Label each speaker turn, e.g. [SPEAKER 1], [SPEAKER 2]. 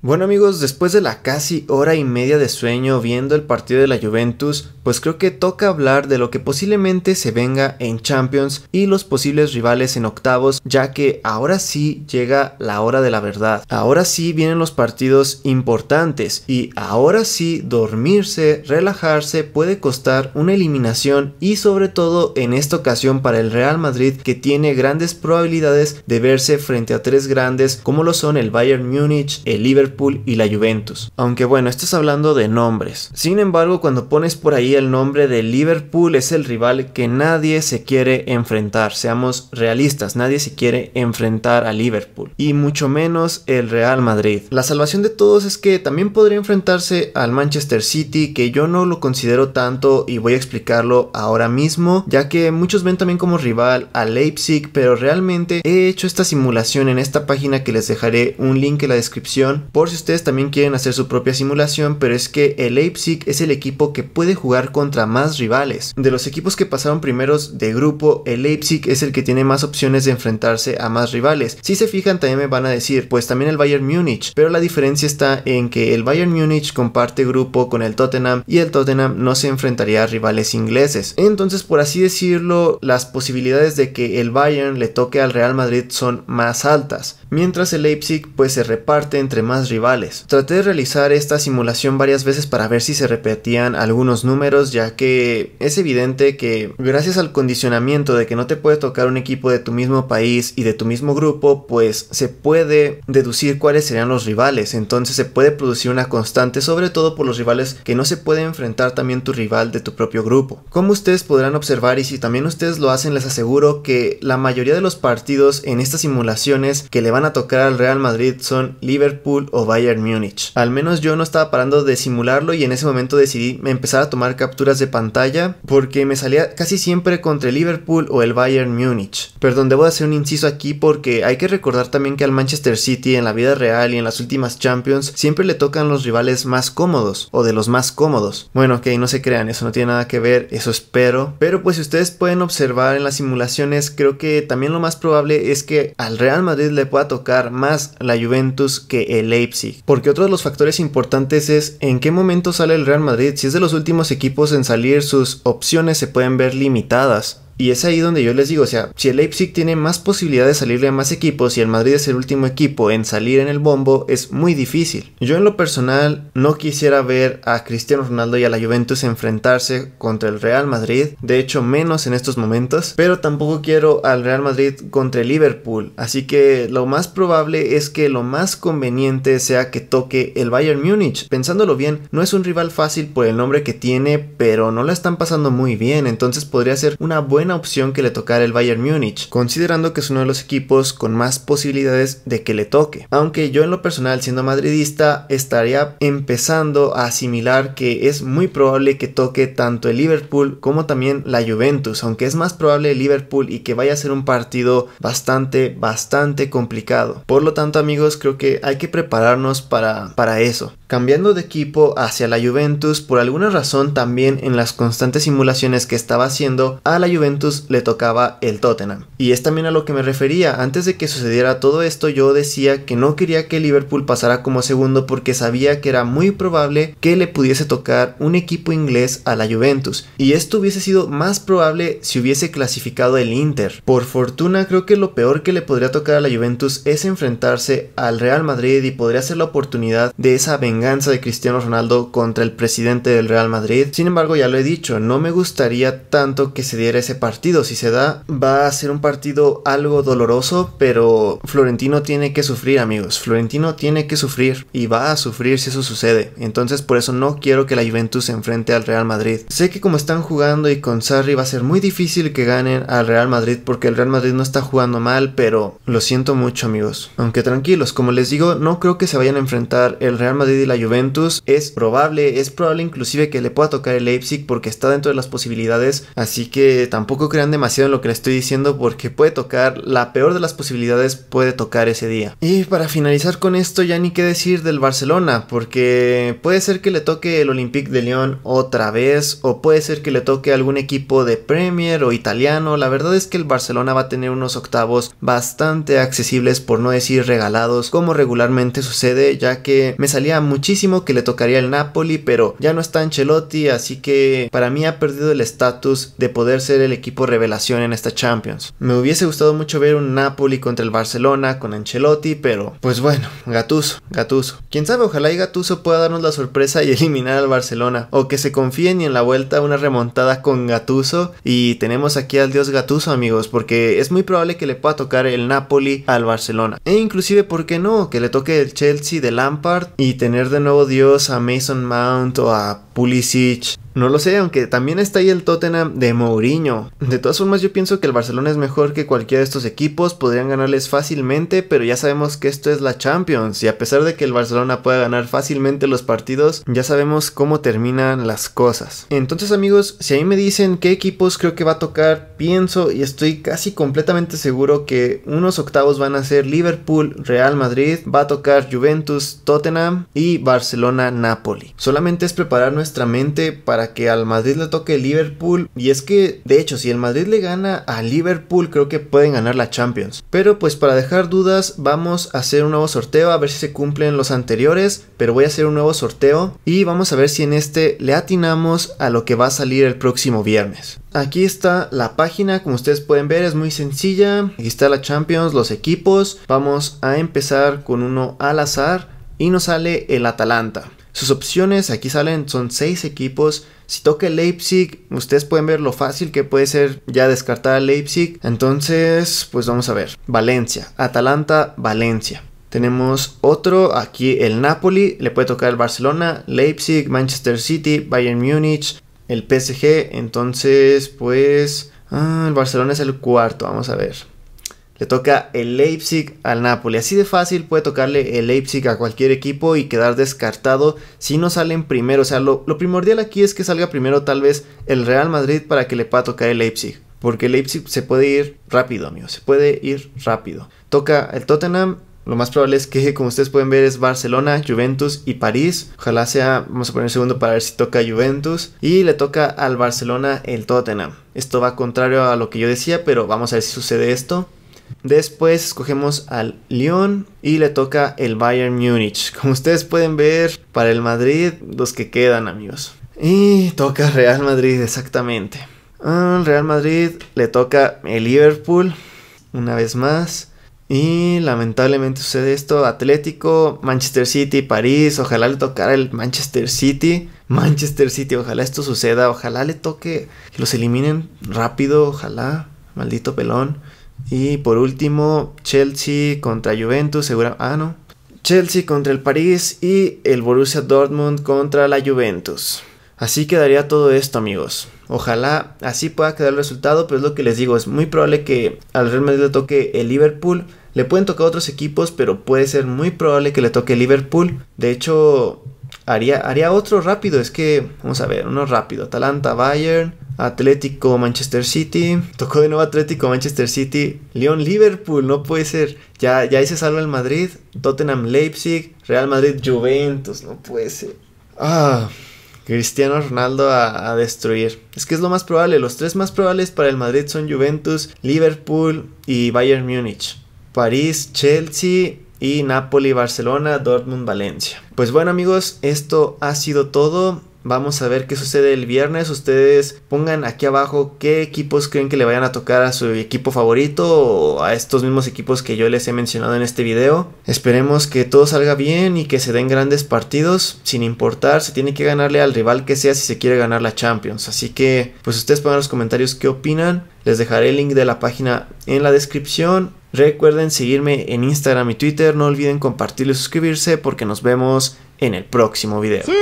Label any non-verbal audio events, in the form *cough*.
[SPEAKER 1] Bueno amigos, después de la casi hora y media de sueño viendo el partido de la Juventus, pues creo que toca hablar de lo que posiblemente se venga en Champions y los posibles rivales en octavos, ya que ahora sí llega la hora de la verdad. Ahora sí vienen los partidos importantes y ahora sí dormirse, relajarse puede costar una eliminación y sobre todo en esta ocasión para el Real Madrid que tiene grandes probabilidades de verse frente a tres grandes como lo son el Bayern Múnich, el Liverpool, y la Juventus. Aunque bueno, estás hablando de nombres. Sin embargo, cuando pones por ahí el nombre de Liverpool es el rival que nadie se quiere enfrentar. Seamos realistas, nadie se quiere enfrentar a Liverpool. Y mucho menos el Real Madrid. La salvación de todos es que también podría enfrentarse al Manchester City, que yo no lo considero tanto y voy a explicarlo ahora mismo, ya que muchos ven también como rival a Leipzig, pero realmente he hecho esta simulación en esta página que les dejaré un link en la descripción por si ustedes también quieren hacer su propia simulación, pero es que el Leipzig es el equipo que puede jugar contra más rivales. De los equipos que pasaron primeros de grupo, el Leipzig es el que tiene más opciones de enfrentarse a más rivales. Si se fijan también me van a decir, pues también el Bayern Múnich, pero la diferencia está en que el Bayern Múnich comparte grupo con el Tottenham y el Tottenham no se enfrentaría a rivales ingleses. Entonces, por así decirlo, las posibilidades de que el Bayern le toque al Real Madrid son más altas, mientras el Leipzig pues se reparte entre más rivales. Traté de realizar esta simulación varias veces para ver si se repetían algunos números, ya que es evidente que gracias al condicionamiento de que no te puede tocar un equipo de tu mismo país y de tu mismo grupo, pues se puede deducir cuáles serían los rivales, entonces se puede producir una constante, sobre todo por los rivales que no se puede enfrentar también tu rival de tu propio grupo. Como ustedes podrán observar y si también ustedes lo hacen, les aseguro que la mayoría de los partidos en estas simulaciones que le van a tocar al Real Madrid son Liverpool o o Bayern Múnich. Al menos yo no estaba parando de simularlo y en ese momento decidí empezar a tomar capturas de pantalla porque me salía casi siempre contra el Liverpool o el Bayern Múnich. Perdón, debo hacer un inciso aquí porque hay que recordar también que al Manchester City en la vida real y en las últimas Champions siempre le tocan los rivales más cómodos o de los más cómodos. Bueno, ok, no se crean, eso no tiene nada que ver, eso espero. Pero pues si ustedes pueden observar en las simulaciones, creo que también lo más probable es que al Real Madrid le pueda tocar más la Juventus que el porque otro de los factores importantes es en qué momento sale el Real Madrid. Si es de los últimos equipos en salir, sus opciones se pueden ver limitadas. Y es ahí donde yo les digo, o sea, si el Leipzig tiene más posibilidad de salirle a más equipos y el Madrid es el último equipo en salir en el bombo, es muy difícil. Yo en lo personal no quisiera ver a Cristiano Ronaldo y a la Juventus enfrentarse contra el Real Madrid, de hecho menos en estos momentos, pero tampoco quiero al Real Madrid contra el Liverpool, así que lo más probable es que lo más conveniente sea que toque el Bayern Múnich. Pensándolo bien, no es un rival fácil por el nombre que tiene, pero no la están pasando muy bien, entonces podría ser una buena opción que le tocara el Bayern Múnich, considerando que es uno de los equipos con más posibilidades de que le toque. Aunque yo en lo personal, siendo madridista, estaría empezando a asimilar que es muy probable que toque tanto el Liverpool como también la Juventus, aunque es más probable el Liverpool y que vaya a ser un partido bastante, bastante complicado. Por lo tanto, amigos, creo que hay que prepararnos para, para eso. Cambiando de equipo hacia la Juventus, por alguna razón también en las constantes simulaciones que estaba haciendo, a la Juventus le tocaba el Tottenham. Y es también a lo que me refería, antes de que sucediera todo esto yo decía que no quería que Liverpool pasara como segundo porque sabía que era muy probable que le pudiese tocar un equipo inglés a la Juventus. Y esto hubiese sido más probable si hubiese clasificado el Inter. Por fortuna creo que lo peor que le podría tocar a la Juventus es enfrentarse al Real Madrid y podría ser la oportunidad de esa venganza venganza de Cristiano Ronaldo contra el presidente del Real Madrid. Sin embargo, ya lo he dicho, no me gustaría tanto que se diera ese partido. Si se da, va a ser un partido algo doloroso, pero Florentino tiene que sufrir, amigos. Florentino tiene que sufrir y va a sufrir si eso sucede. Entonces, por eso no quiero que la Juventus se enfrente al Real Madrid. Sé que como están jugando y con Sarri va a ser muy difícil que ganen al Real Madrid porque el Real Madrid no está jugando mal, pero lo siento mucho, amigos. Aunque tranquilos, como les digo, no creo que se vayan a enfrentar el Real Madrid y la Juventus es probable, es probable inclusive que le pueda tocar el Leipzig porque está dentro de las posibilidades, así que tampoco crean demasiado en lo que le estoy diciendo porque puede tocar, la peor de las posibilidades puede tocar ese día. Y para finalizar con esto ya ni qué decir del Barcelona, porque puede ser que le toque el Olympique de Lyon otra vez o puede ser que le toque algún equipo de Premier o italiano, la verdad es que el Barcelona va a tener unos octavos bastante accesibles por no decir regalados como regularmente sucede ya que me salía muy muchísimo que le tocaría el Napoli, pero ya no está Ancelotti, así que para mí ha perdido el estatus de poder ser el equipo revelación en esta Champions. Me hubiese gustado mucho ver un Napoli contra el Barcelona con Ancelotti, pero pues bueno, Gatuso, Gatuso. Quién sabe, ojalá y Gatuso pueda darnos la sorpresa y *laughs* eliminar al Barcelona, o que se confíen y en la vuelta una remontada con Gatuso. Y tenemos aquí al dios Gatuso, amigos, porque es muy probable que le pueda tocar el Napoli al Barcelona, e inclusive, ¿por qué no? Que le toque el Chelsea de Lampard y tener de nuevo Dios a Mason Mount o a Pulisic no lo sé, aunque también está ahí el Tottenham de Mourinho. De todas formas, yo pienso que el Barcelona es mejor que cualquiera de estos equipos, podrían ganarles fácilmente, pero ya sabemos que esto es la Champions, y a pesar de que el Barcelona pueda ganar fácilmente los partidos, ya sabemos cómo terminan las cosas. Entonces, amigos, si ahí me dicen qué equipos creo que va a tocar, pienso y estoy casi completamente seguro que unos octavos van a ser Liverpool, Real Madrid, va a tocar Juventus, Tottenham y Barcelona-Napoli. Solamente es preparar nuestra mente para que al Madrid le toque Liverpool. Y es que, de hecho, si el Madrid le gana a Liverpool, creo que pueden ganar la Champions. Pero pues para dejar dudas, vamos a hacer un nuevo sorteo, a ver si se cumplen los anteriores. Pero voy a hacer un nuevo sorteo y vamos a ver si en este le atinamos a lo que va a salir el próximo viernes. Aquí está la página, como ustedes pueden ver, es muy sencilla. Aquí está la Champions, los equipos. Vamos a empezar con uno al azar y nos sale el Atalanta. Sus opciones aquí salen, son seis equipos. Si toca Leipzig, ustedes pueden ver lo fácil que puede ser ya descartar Leipzig. Entonces, pues vamos a ver. Valencia, Atalanta, Valencia. Tenemos otro, aquí el Napoli, le puede tocar el Barcelona, Leipzig, Manchester City, Bayern Múnich, el PSG. Entonces, pues, ah, el Barcelona es el cuarto, vamos a ver. Le toca el Leipzig al Napoli. Así de fácil puede tocarle el Leipzig a cualquier equipo y quedar descartado si no salen primero. O sea, lo, primordial aquí es que salga primero tal vez el Real Madrid para que le pueda tocar el Leipzig. Porque el Leipzig se puede ir rápido, amigos. Se puede ir rápido. Toca el Tottenham lo más probable es que, como ustedes pueden ver, es Barcelona, Juventus y París. Ojalá sea, vamos a poner segundo para ver si toca Juventus. Y le toca al Barcelona el Tottenham. Esto va contrario a lo que yo decía, pero vamos a ver si sucede esto. Después escogemos al Lyon y le toca el Bayern Múnich. Como ustedes pueden ver, para el Madrid, los que quedan, amigos. Y toca Real Madrid, exactamente. Al Real Madrid le toca el Liverpool, una vez más. Y lamentablemente sucede esto, Atlético, Manchester City, París, ojalá le tocara el Manchester City, Manchester City, ojalá esto suceda, ojalá le toque, que los eliminen rápido, ojalá, maldito pelón. Y por último, Chelsea contra Juventus, segura. Ah, no. Chelsea contra el París y el Borussia Dortmund contra la Juventus. Así quedaría todo esto, amigos. Ojalá así pueda quedar el resultado, pero es lo que les digo, es muy probable que al Real Madrid le toque el Liverpool. Le pueden tocar otros equipos, pero puede ser muy probable que le toque el Liverpool. De hecho, haría, haría otro rápido, es que, vamos a ver, uno rápido. Atalanta, Bayern, Atlético, Manchester City. Tocó de nuevo Atlético, Manchester City, León, Liverpool. No puede ser. Ya, ya hice salvo el Madrid, Tottenham, Leipzig, Real Madrid, Juventus. No puede ser. Ah, Cristiano Ronaldo a, destruir. Es que es lo más probable. Los tres más probables para el Madrid son Juventus, Liverpool y Bayern Múnich. París, Chelsea y Napoli, Barcelona, Dortmund, Valencia. Pues bueno amigos, esto ha sido todo. Vamos a ver qué sucede el viernes. Ustedes pongan aquí abajo qué equipos creen que le vayan a tocar a su equipo favorito o a estos mismos equipos que yo les he mencionado en este video. Esperemos que todo salga bien y que se den grandes partidos. Sin importar, se tiene que ganarle al rival que sea si se quiere ganar la Champions. Así que, pues ustedes pongan en los comentarios qué opinan. Les dejaré el link de la página en la descripción. Recuerden seguirme en Instagram y Twitter. No olviden compartir y suscribirse porque nos vemos en el próximo video. Sí.